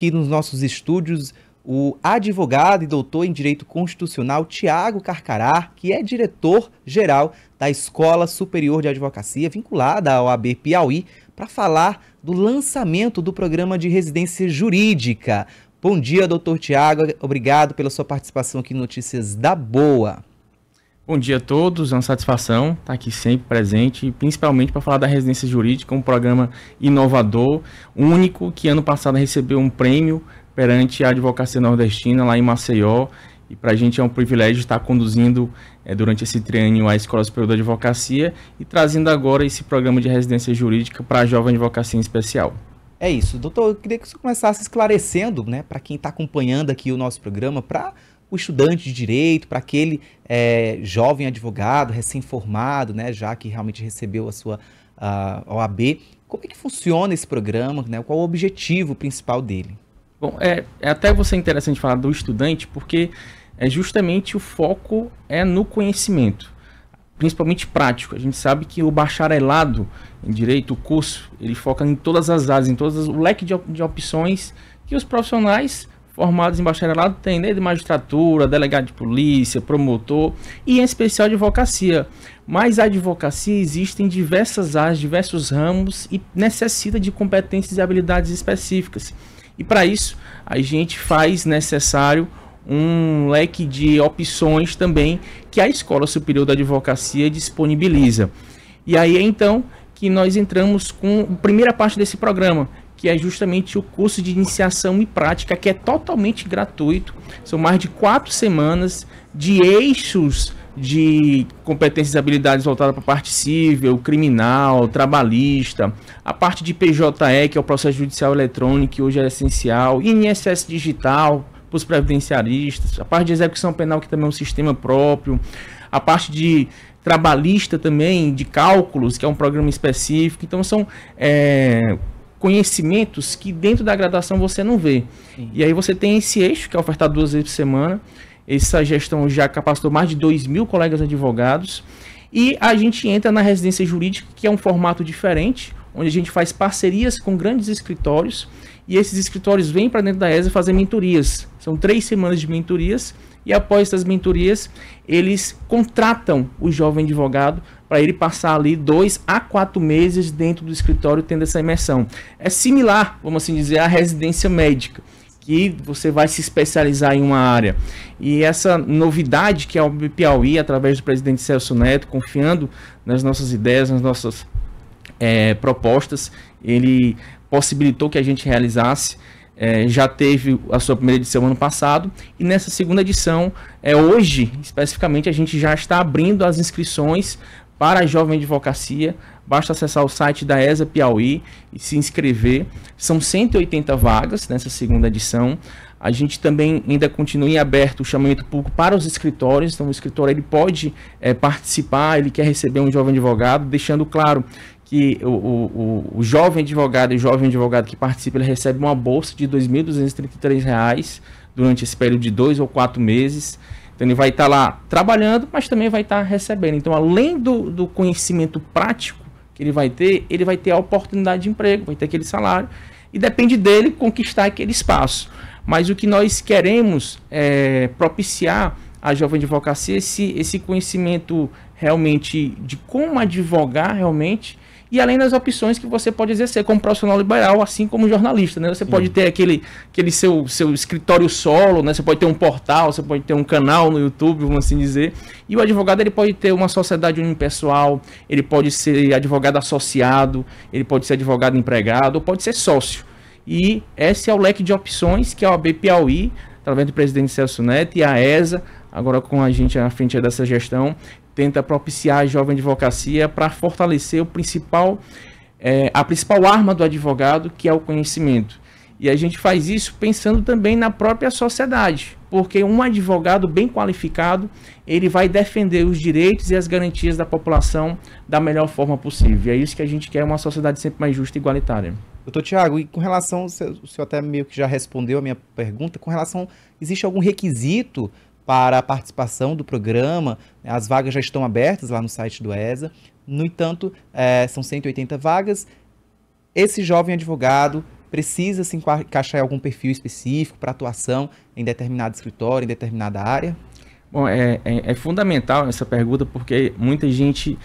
aqui nos nossos estúdios o advogado e doutor em direito constitucional Tiago Carcará, que é diretor-geral da Escola Superior de Advocacia, vinculada ao AB Piauí, para falar do lançamento do programa de residência jurídica. Bom dia, doutor Tiago. Obrigado pela sua participação aqui em Notícias da Boa. Bom dia a todos, é uma satisfação estar aqui sempre presente, principalmente para falar da residência jurídica, um programa inovador, único, que ano passado recebeu um prêmio perante a advocacia nordestina lá em Maceió. E para a gente é um privilégio estar conduzindo é, durante esse treino a Escola Superior da Advocacia e trazendo agora esse programa de residência jurídica para a jovem advocacia em especial. É isso, doutor. Eu queria que você começasse esclarecendo, né, para quem está acompanhando aqui o nosso programa, para o estudante de direito, para aquele é, jovem advogado recém-formado, né, já que realmente recebeu a sua a OAB. Como é que funciona esse programa? Né? Qual o objetivo principal dele? Bom, é, é até você interessante falar do estudante, porque é justamente o foco é no conhecimento, principalmente prático. A gente sabe que o bacharelado em direito, o curso, ele foca em todas as áreas, em todas as, o leque de, de opções que os profissionais formados em bacharelado têm, né, desde magistratura, delegado de polícia, promotor e em especial advocacia. Mas a advocacia existe em diversas áreas, diversos ramos e necessita de competências e habilidades específicas. E para isso, a gente faz necessário um leque de opções também que a Escola Superior da Advocacia disponibiliza. E aí então que nós entramos com a primeira parte desse programa, que é justamente o curso de iniciação e prática, que é totalmente gratuito. São mais de quatro semanas de eixos de competências e habilidades voltadas para a parte civil, criminal, trabalhista, a parte de PJE, que é o processo judicial eletrônico, que hoje é essencial, INSS digital para os previdenciaristas, a parte de execução penal, que também é um sistema próprio, a parte de trabalhista também, de cálculos, que é um programa específico. Então, são. É conhecimentos que dentro da graduação você não vê. Sim. E aí você tem esse eixo, que é ofertado duas vezes por semana. Essa gestão já capacitou mais de 2 mil colegas advogados. E a gente entra na residência jurídica, que é um formato diferente, onde a gente faz parcerias com grandes escritórios. E esses escritórios vêm para dentro da ESA fazer mentorias. São três semanas de mentorias. E após essas mentorias, eles contratam o jovem advogado para ele passar ali dois a quatro meses dentro do escritório tendo essa imersão. É similar, vamos assim dizer, à residência médica, que você vai se especializar em uma área. E essa novidade que a o Piauí, através do presidente Celso Neto, confiando nas nossas ideias, nas nossas é, propostas, ele possibilitou que a gente realizasse. É, já teve a sua primeira edição ano passado e nessa segunda edição é hoje especificamente a gente já está abrindo as inscrições para a jovem advocacia. Basta acessar o site da ESA Piauí e se inscrever. São 180 vagas nessa segunda edição. A gente também ainda continua em aberto o chamamento público para os escritórios. Então, o escritório ele pode é, participar, ele quer receber um jovem advogado, deixando claro que o, o, o, jovem advogado e jovem advogado que participa, ele recebe uma bolsa de R$ 2.233 durante esse período de dois ou quatro meses. Então, ele vai estar tá lá trabalhando, mas também vai estar tá recebendo. Então, além do, do conhecimento prático que ele vai ter, ele vai ter a oportunidade de emprego, vai ter aquele salário. E depende dele conquistar aquele espaço. Mas o que nós queremos é propiciar à jovem advocacia é esse, esse conhecimento realmente de como advogar realmente e além das opções que você pode exercer como profissional liberal, assim como jornalista. Né? Você pode ter aquele, aquele seu, seu escritório solo, né? você pode ter um portal, você pode ter um canal no YouTube, vamos assim dizer. E o advogado ele pode ter uma sociedade unipessoal, ele pode ser advogado associado, ele pode ser advogado empregado, ou pode ser sócio. E esse é o leque de opções que a OAB Piauí, através do presidente Celso Neto e a ESA, agora com a gente à frente dessa gestão, tenta propiciar a jovem advocacia para fortalecer o principal, é, a principal arma do advogado, que é o conhecimento. E a gente faz isso pensando também na própria sociedade, porque um advogado bem qualificado, ele vai defender os direitos e as garantias da população da melhor forma possível. E é isso que a gente quer, uma sociedade sempre mais justa e igualitária. Doutor Tiago, e com relação, o senhor até meio que já respondeu a minha pergunta, com relação, existe algum requisito para a participação do programa. Né, as vagas já estão abertas lá no site do ESA. No entanto, é, são 180 vagas. Esse jovem advogado precisa se encaixar em algum perfil específico para atuação em determinado escritório, em determinada área? Bom, é, é, é fundamental essa pergunta porque muita gente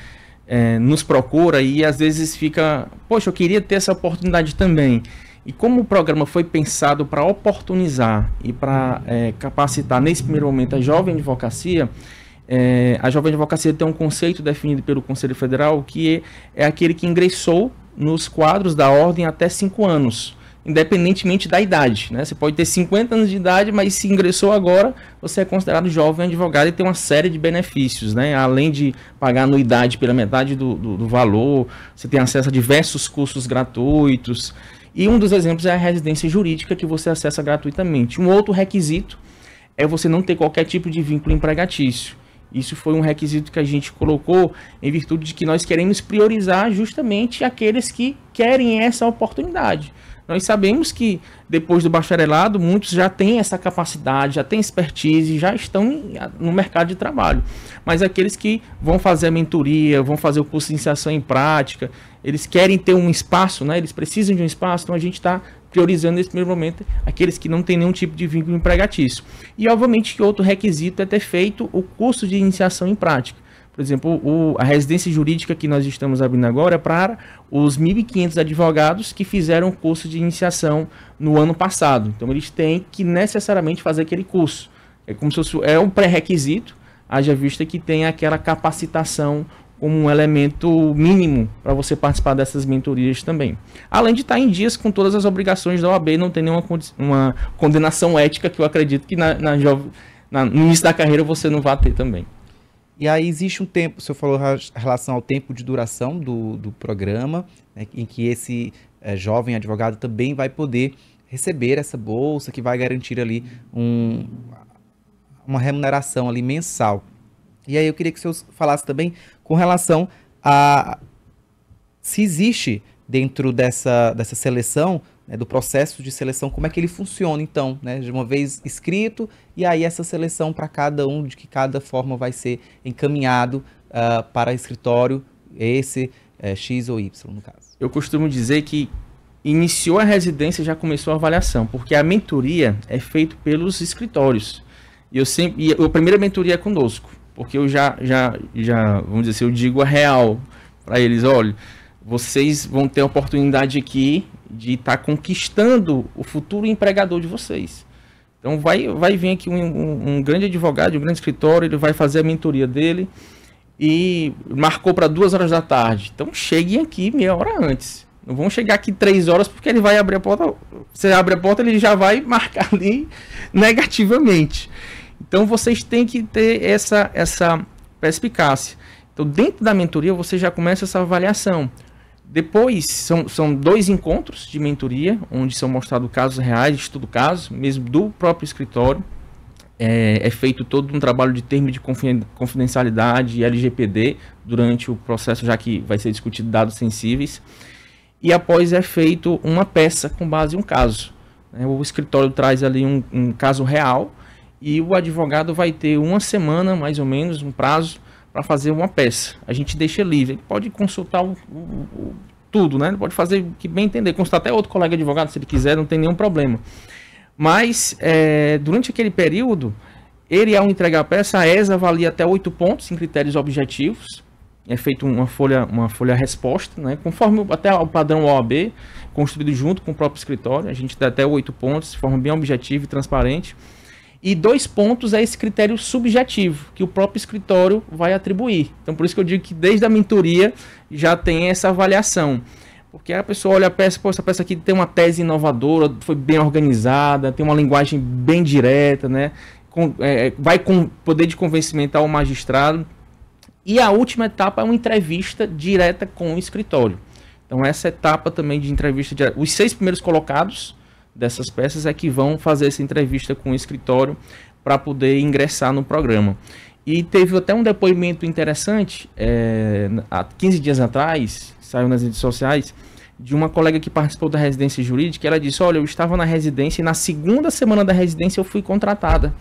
é, nos procura e às vezes fica, poxa, eu queria ter essa oportunidade também. E como o programa foi pensado para oportunizar e para é, capacitar nesse primeiro momento a jovem advocacia, é, a jovem advocacia tem um conceito definido pelo Conselho Federal que é, é aquele que ingressou nos quadros da ordem até cinco anos, independentemente da idade. Né? Você pode ter 50 anos de idade, mas se ingressou agora, você é considerado jovem advogado e tem uma série de benefícios. Né? Além de pagar anuidade pela metade do, do, do valor, você tem acesso a diversos cursos gratuitos. E um dos exemplos é a residência jurídica que você acessa gratuitamente. Um outro requisito é você não ter qualquer tipo de vínculo empregatício. Isso foi um requisito que a gente colocou em virtude de que nós queremos priorizar justamente aqueles que querem essa oportunidade. Nós então, sabemos que depois do bacharelado, muitos já têm essa capacidade, já têm expertise, já estão no mercado de trabalho. Mas aqueles que vão fazer a mentoria, vão fazer o curso de iniciação em prática, eles querem ter um espaço, né? eles precisam de um espaço, então a gente está priorizando nesse primeiro momento aqueles que não têm nenhum tipo de vínculo empregatício. E obviamente que outro requisito é ter feito o curso de iniciação em prática. Por exemplo, o, a residência jurídica que nós estamos abrindo agora é para os 1.500 advogados que fizeram o curso de iniciação no ano passado. Então, eles têm que necessariamente fazer aquele curso. É como se fosse, é um pré-requisito, haja vista que tem aquela capacitação como um elemento mínimo para você participar dessas mentorias também. Além de estar em dias com todas as obrigações da OAB, não tem nenhuma uma condenação ética que eu acredito que na, na, na, no início da carreira você não vá ter também. E aí existe um tempo, o senhor falou em relação ao tempo de duração do, do programa, né, em que esse é, jovem advogado também vai poder receber essa bolsa, que vai garantir ali um, uma remuneração ali mensal. E aí eu queria que o senhor falasse também com relação a se existe dentro dessa, dessa seleção né, do processo de seleção, como é que ele funciona então, né, de uma vez escrito, e aí essa seleção para cada um, de que cada forma vai ser encaminhado uh, para escritório, esse uh, X ou Y no caso. Eu costumo dizer que iniciou a residência já começou a avaliação, porque a mentoria é feita pelos escritórios. E eu sempre, e a primeira mentoria é conosco, porque eu já, já, já, vamos dizer assim, eu digo a real para eles, olha vocês vão ter a oportunidade aqui de estar tá conquistando o futuro empregador de vocês. Então vai, vai vir aqui um, um, um grande advogado, um grande escritório, ele vai fazer a mentoria dele e marcou para duas horas da tarde. Então cheguem aqui meia hora antes. Não vão chegar aqui três horas porque ele vai abrir a porta. Você abre a porta, ele já vai marcar ali negativamente. Então vocês têm que ter essa essa perspicácia. Então dentro da mentoria você já começa essa avaliação. Depois, são, são dois encontros de mentoria, onde são mostrados casos reais, estudo caso, mesmo do próprio escritório. É, é feito todo um trabalho de termo de confidencialidade e LGPD durante o processo, já que vai ser discutido dados sensíveis. E após é feito uma peça com base em um caso. É, o escritório traz ali um, um caso real e o advogado vai ter uma semana, mais ou menos, um prazo, para fazer uma peça. A gente deixa livre. Ele pode consultar o, o, o, tudo, né? Ele pode fazer o que bem entender. Consultar até outro colega advogado, se ele quiser, não tem nenhum problema. Mas, é, durante aquele período, ele, ao entregar a peça, a ESA avalia até oito pontos em critérios objetivos. É feito uma folha, uma folha resposta, né? conforme até o padrão OAB, construído junto com o próprio escritório. A gente dá até oito pontos, de forma bem objetiva e transparente. E dois pontos é esse critério subjetivo que o próprio escritório vai atribuir. Então, por isso que eu digo que desde a mentoria já tem essa avaliação. Porque a pessoa olha a peça, pô, essa peça aqui tem uma tese inovadora, foi bem organizada, tem uma linguagem bem direta, né? Com, é, é, vai com poder de convencimento ao magistrado. E a última etapa é uma entrevista direta com o escritório. Então, essa etapa também de entrevista, direta, os seis primeiros colocados dessas peças é que vão fazer essa entrevista com o escritório para poder ingressar no programa. E teve até um depoimento interessante, é, há 15 dias atrás, saiu nas redes sociais, de uma colega que participou da residência jurídica. Ela disse: Olha, eu estava na residência e na segunda semana da residência eu fui contratada.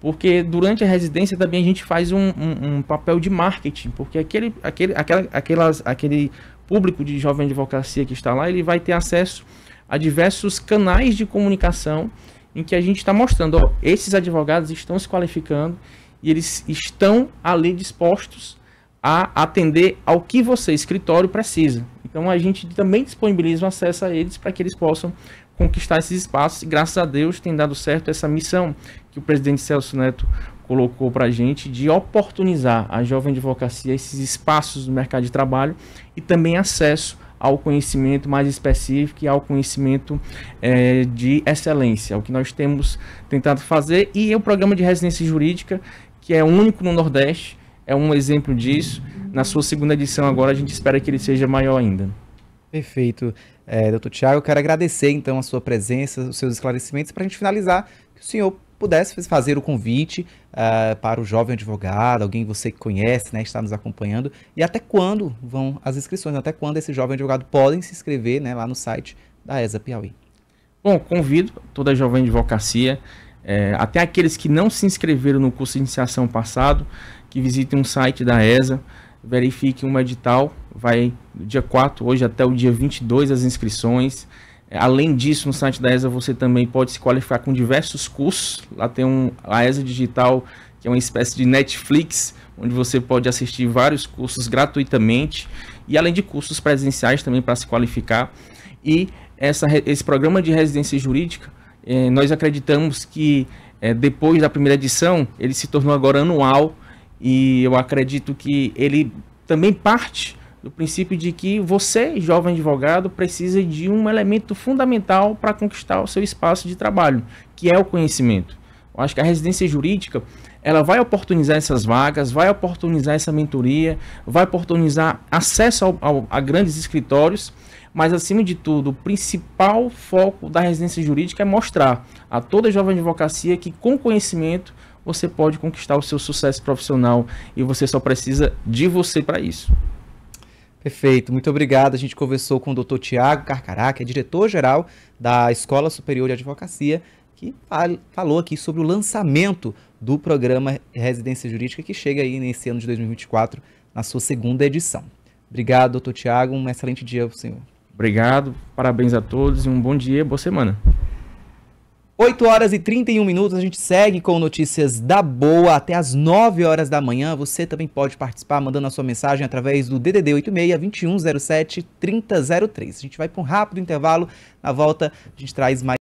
Porque durante a residência também a gente faz um, um, um papel de marketing, porque aquele, aquele, aquela, aquelas, aquele público de jovem advocacia que está lá, ele vai ter acesso a diversos canais de comunicação em que a gente está mostrando, ó, esses advogados estão se qualificando e eles estão ali dispostos a atender ao que você, escritório, precisa. Então a gente também disponibiliza o acesso a eles para que eles possam conquistar esses espaços e graças a Deus tem dado certo essa missão que o presidente Celso Neto colocou para a gente de oportunizar a jovem advocacia esses espaços do mercado de trabalho e também acesso ao conhecimento mais específico e ao conhecimento é, de excelência, é o que nós temos tentado fazer. E o programa de residência jurídica, que é único no Nordeste, é um exemplo disso. Na sua segunda edição agora, a gente espera que ele seja maior ainda. Perfeito. É, doutor Tiago, eu quero agradecer então a sua presença, os seus esclarecimentos, para a gente finalizar, que o senhor pudesse fazer o convite uh, para o jovem advogado, alguém você que conhece, né, está nos acompanhando, e até quando vão as inscrições, até quando esse jovem advogado podem se inscrever né, lá no site da ESA Piauí. Bom, convido toda a jovem advocacia, é, até aqueles que não se inscreveram no curso de iniciação passado, que visitem um site da ESA, verifiquem um edital, vai do dia 4, hoje até o dia 22 as inscrições, Além disso, no site da ESA você também pode se qualificar com diversos cursos. Lá tem um, a ESA Digital, que é uma espécie de Netflix, onde você pode assistir vários cursos gratuitamente e além de cursos presenciais também para se qualificar. E essa, esse programa de residência jurídica, eh, nós acreditamos que eh, depois da primeira edição ele se tornou agora anual e eu acredito que ele também parte do princípio de que você, jovem advogado, precisa de um elemento fundamental para conquistar o seu espaço de trabalho, que é o conhecimento. Eu acho que a residência jurídica ela vai oportunizar essas vagas, vai oportunizar essa mentoria, vai oportunizar acesso ao, ao, a grandes escritórios, mas acima de tudo, o principal foco da residência jurídica é mostrar a toda jovem advocacia que com conhecimento você pode conquistar o seu sucesso profissional e você só precisa de você para isso. Perfeito, muito obrigado. A gente conversou com o doutor Tiago Carcará, que é diretor-geral da Escola Superior de Advocacia, que falou aqui sobre o lançamento do programa Residência Jurídica, que chega aí nesse ano de 2024, na sua segunda edição. Obrigado, doutor Tiago. Um excelente dia para o senhor. Obrigado, parabéns a todos e um bom dia, boa semana. 8 horas e 31 minutos, a gente segue com notícias da boa até as 9 horas da manhã. Você também pode participar mandando a sua mensagem através do DDD 86 2107 3003. A gente vai para um rápido intervalo, na volta a gente traz mais